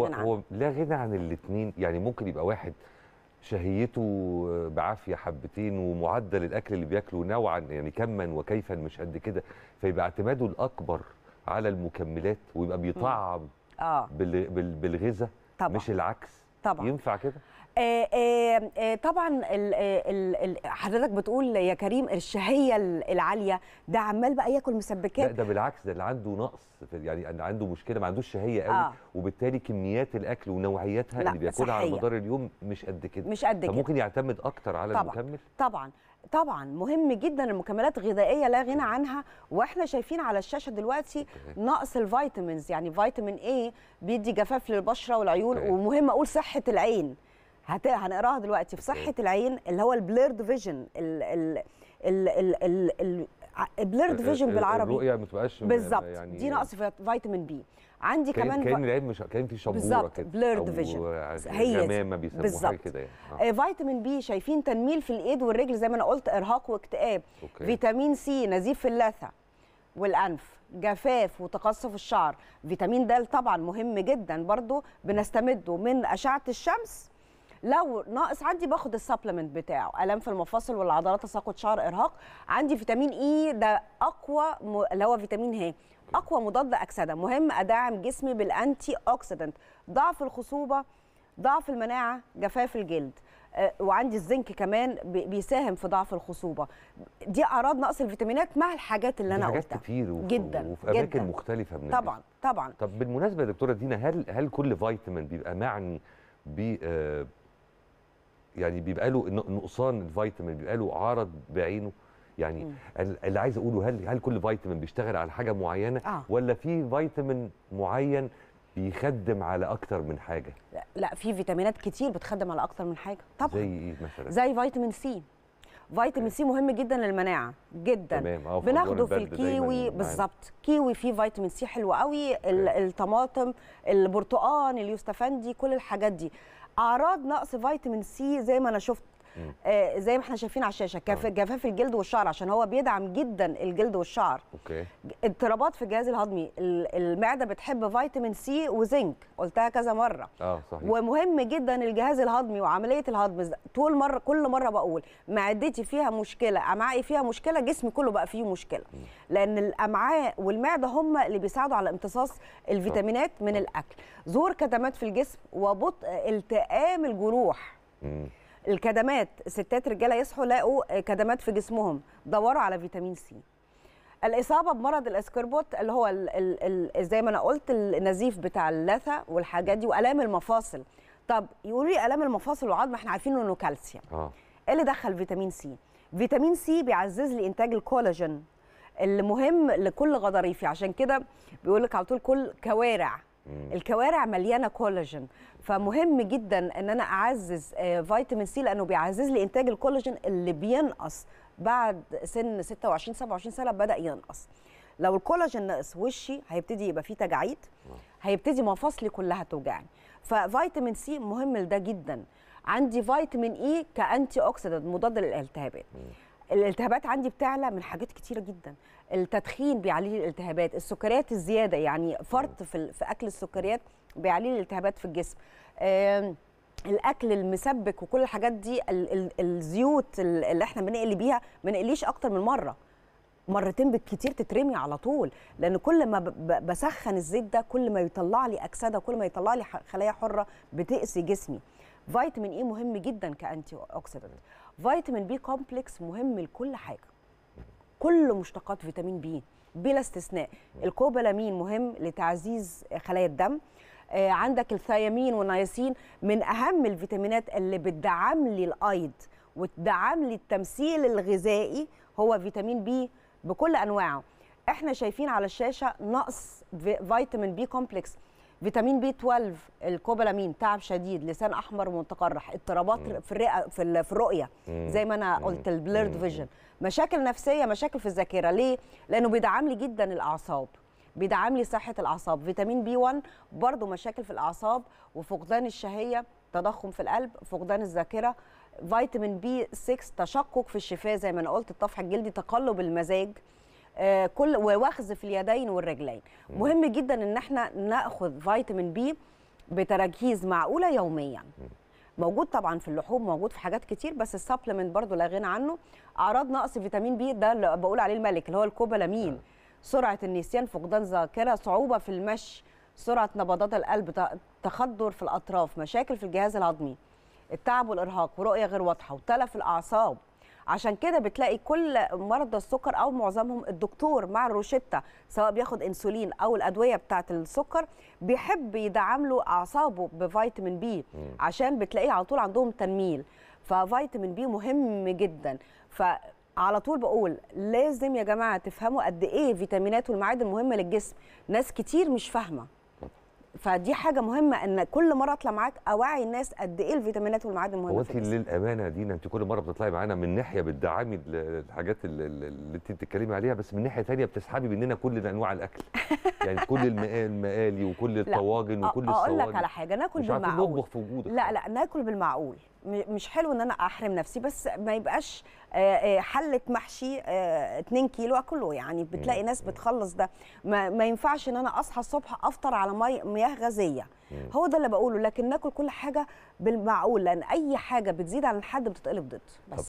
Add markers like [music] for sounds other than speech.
هو, عنه هو لا غنى عن الاثنين يعني ممكن يبقى واحد شهيته بعافيه حبتين ومعدل الاكل اللي بياكله نوعا يعني كما وكيفا مش قد كده فيبقى اعتماده الاكبر على المكملات ويبقى بيطعم آه. بالغذاء مش العكس طبعا ينفع كده آآ آه، آآ آه، آه، طبعا ال ال ال حضرتك بتقول يا كريم الشهيه العاليه ده عمال بقى ياكل مسبكات لا ده بالعكس ده اللي عنده نقص في يعني عنده مشكله ما عندوش شهيه قوي آه. وبالتالي كميات الاكل ونوعياتها اللي بياكلها على مدار اليوم مش قد كده مش قد كده فممكن يعتمد اكتر على طبعًا المكمل طبعا طبعا مهم جدا المكملات الغذائيه لا غنى عنها واحنا شايفين على الشاشه دلوقتي نقص الفيتامينز يعني فيتامين اي بيدي جفاف للبشره والعيون ومهم اقول صحه صحه العين هنقراها دلوقتي في صحه العين اللي هو البليرد فيجن البليرد فيجن بالعربي الرؤيه ما تبقاش بالظبط يعني دي نقص فيتامين بي عندي كمان كان العين مش كان في شبوره كده يعني بالظبط بليرد فيجن هي جمامه بيسموها كده يعني فيتامين آه. بي آه، شايفين تنميل في الايد والرجل زي ما انا قلت ارهاق واكتئاب أوكي. فيتامين سي نزيف في اللثه والانف جفاف وتقصف الشعر فيتامين د طبعا مهم جدا برضو بنستمده من اشعه الشمس لو ناقص عندي باخد السبلمنت بتاعه الام في المفاصل والعضلات تساقط شعر ارهاق عندي فيتامين اي e، ده اقوى م... اللي هو فيتامين ه اقوى مضاد اكسده مهم ادعم جسمي بالانتي اوكسيدنت ضعف الخصوبه ضعف المناعه جفاف الجلد آه، وعندي الزنك كمان بيساهم في ضعف الخصوبه دي اعراض نقص الفيتامينات مع الحاجات اللي انا قلتها حاجات كتير وفي جدا وفي اماكن جداً. مختلفه من طبعا طبعا طب بالمناسبه يا دكتوره دينا هل هل كل فيتامين بيبقى معني ب آه، يعني بيبقى له نقصان الفيتامين بيبقى له عرض بعينه يعني مم. اللي عايز اقوله هل هل كل فيتامين بيشتغل على حاجه معينه آه. ولا في فيتامين معين بيخدم على اكتر من حاجه لا في فيتامينات كتير بتخدم على اكتر من حاجه طبعا زي ايه مثلا زي فيتامين سي فيتامين سي مهم جدا للمناعه جدا بناخده في الكيوي أيوه. بالظبط كيوي فيه فيتامين سي حلو قوي الطماطم البرتقال اليوستافندي كل الحاجات دي اعراض نقص فيتامين سي زي ما انا شفت آه، زي ما احنا شايفين على الشاشه آه. جفاف الجلد والشعر عشان هو بيدعم جدا الجلد والشعر اوكي اضطرابات في الجهاز الهضمي المعده بتحب فيتامين سي وزنك قلتها كذا مره اه صحيح ومهم جدا الجهاز الهضمي وعمليه الهضم طول مره كل مره بقول معدتي فيها مشكله امعائي فيها مشكله جسمي كله بقى فيه مشكله لان الامعاء والمعده هم اللي بيساعدوا على امتصاص الفيتامينات من آه. الاكل ظهور كتمات في الجسم وبطء التئام الجروح الكدمات ستات رجاله يصحوا لقوا كدمات في جسمهم دوروا على فيتامين سي الاصابه بمرض الاسكربوت اللي هو الـ الـ الـ زي ما انا قلت النزيف بتاع اللثه والحاجات دي والام المفاصل طب يقولوا لي الام المفاصل والعظم احنا عارفين انه كالسيوم اه ايه اللي دخل فيتامين سي فيتامين سي بيعزز لي انتاج الكولاجين اللي مهم لكل غضاريفي عشان كده بيقول لك على طول كل كوارع الكوارع مليانه كولاجين فمهم جدا ان انا اعزز فيتامين آه، سي لانه بيعزز لي انتاج الكولاجين اللي بينقص بعد سن 26 27 سنه بدا ينقص لو الكولاجين نقص وشي هيبتدي يبقى فيه تجاعيد هيبتدي مفاصلي كلها توجعني ففيتامين سي مهم لده جدا عندي فيتامين اي كانتي اوكسيدنت مضاد للالتهابات الالتهابات عندي بتعلى من حاجات كتيره جدا التدخين بيعلي لي الالتهابات السكريات الزياده يعني فرط في, في اكل السكريات بيعلي لي الالتهابات في الجسم الاكل المسبك وكل الحاجات دي الزيوت اللي احنا بنقلي بيها ما نقليش اكتر من مره مرتين بالكتير تترمي على طول لان كل ما بسخن الزيت ده كل ما يطلع لي اكسده كل ما يطلع لي خلايا حره بتقسي جسمي فيتامين اي مهم جدا كانتي اوكسيدنت فيتامين بي كومبلكس مهم لكل حاجه كل مشتقات فيتامين بي بلا استثناء الكوبالامين مهم لتعزيز خلايا الدم آه، عندك الثيامين والنياسين من اهم الفيتامينات اللي بتدعم لي الايد وتدعم لي التمثيل الغذائي هو فيتامين بي بكل انواعه احنا شايفين على الشاشه نقص فيتامين بي كومبلكس فيتامين بي 12 الكوبالامين تعب شديد لسان احمر متقرح اضطرابات في الرئه في, الرؤيه زي ما انا قلت البليرد فيجن مشاكل نفسيه مشاكل في الذاكره ليه لانه بيدعم لي جدا الاعصاب بيدعم لي صحه الاعصاب فيتامين بي 1 برضه مشاكل في الاعصاب وفقدان الشهيه تضخم في القلب فقدان الذاكره فيتامين بي 6 تشقق في الشفاه زي ما انا قلت الطفح الجلدي تقلب المزاج آه، كل ووخز في اليدين والرجلين مهم جدا ان احنا ناخذ فيتامين بي بتراكيز معقوله يوميا موجود طبعا في اللحوم موجود في حاجات كتير بس السبلمنت برضو لا غنى عنه اعراض نقص فيتامين بي ده اللي بقول عليه الملك اللي هو الكوبالامين آه. سرعه النسيان فقدان ذاكره صعوبه في المشي سرعه نبضات القلب تخدر في الاطراف مشاكل في الجهاز الهضمي التعب والارهاق ورؤيه غير واضحه وتلف الاعصاب عشان كده بتلاقي كل مرضى السكر او معظمهم الدكتور مع الروشتة سواء بياخد انسولين او الادويه بتاعه السكر بيحب يدعم له اعصابه بفيتامين بي عشان بتلاقيه على طول عندهم تنميل ففيتامين بي مهم جدا ف على طول بقول لازم يا جماعه تفهموا قد ايه فيتامينات والمعادن مهمه للجسم ناس كتير مش فاهمه فدي حاجه مهمه ان كل مره اطلع معاك اوعي الناس قد ايه الفيتامينات والمعادن مهمه هو للامانه دينا انت كل مره بتطلعي معانا من ناحيه بتدعمي الحاجات اللي انت بتتكلمي عليها بس من ناحيه ثانيه بتسحبي مننا كل انواع الاكل [laughs] يعني كل المقالي وكل الطواجن وكل الصواني اقول لك على حاجه ناكل مش بالمعقول نطبخ في وجودك لا لا ناكل بالمعقول مش حلو ان انا احرم نفسي بس ما يبقاش آه، آه، حله محشي 2 آه، كيلو اكله يعني بتلاقي ناس بتخلص ده ما, ما ينفعش ان انا اصحى الصبح افطر على مي مياه غازيه هو ده اللي بقوله لكن ناكل كل حاجه بالمعقول لان اي حاجه بتزيد عن الحد بتتقلب ضد بس